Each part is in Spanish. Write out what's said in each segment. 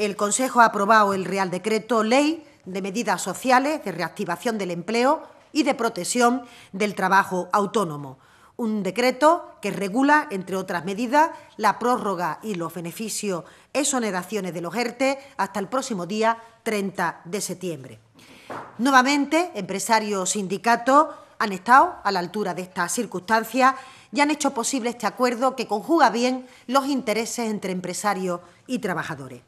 el Consejo ha aprobado el Real Decreto Ley de Medidas Sociales de Reactivación del Empleo y de Protección del Trabajo Autónomo, un decreto que regula, entre otras medidas, la prórroga y los beneficios exoneraciones de los ERTE e hasta el próximo día 30 de septiembre. Nuevamente, empresario sindicatos han estado a la altura de estas circunstancias y han hecho posible este acuerdo que conjuga bien los intereses entre empresarios y trabajadores.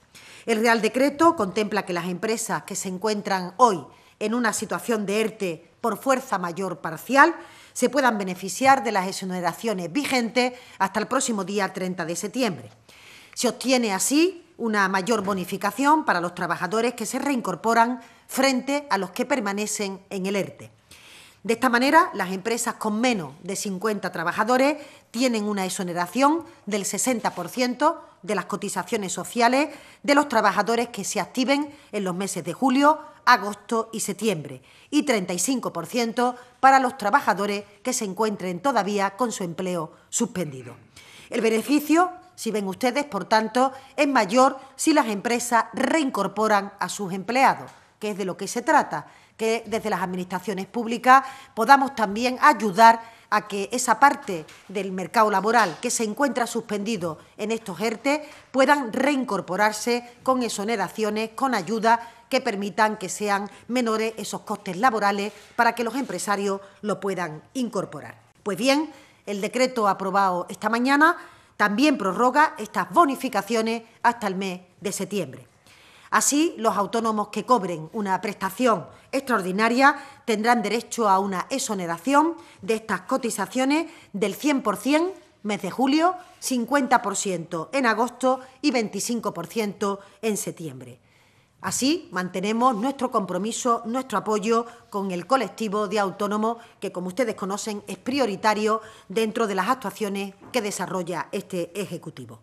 El Real Decreto contempla que las empresas que se encuentran hoy en una situación de ERTE por fuerza mayor parcial se puedan beneficiar de las exoneraciones vigentes hasta el próximo día 30 de septiembre. Se obtiene así una mayor bonificación para los trabajadores que se reincorporan frente a los que permanecen en el ERTE. De esta manera, las empresas con menos de 50 trabajadores tienen una exoneración del 60% de las cotizaciones sociales de los trabajadores que se activen en los meses de julio, agosto y septiembre y 35% para los trabajadores que se encuentren todavía con su empleo suspendido. El beneficio si ven ustedes, por tanto, es mayor si las empresas reincorporan a sus empleados, que es de lo que se trata, que desde las administraciones públicas podamos también ayudar a que esa parte del mercado laboral que se encuentra suspendido en estos ERTE puedan reincorporarse con exoneraciones, con ayudas que permitan que sean menores esos costes laborales para que los empresarios lo puedan incorporar. Pues bien, el decreto aprobado esta mañana también prorroga estas bonificaciones hasta el mes de septiembre. Así, los autónomos que cobren una prestación extraordinaria tendrán derecho a una exoneración de estas cotizaciones del 100% mes de julio, 50% en agosto y 25% en septiembre. Así mantenemos nuestro compromiso, nuestro apoyo con el colectivo de autónomos que, como ustedes conocen, es prioritario dentro de las actuaciones que desarrolla este Ejecutivo.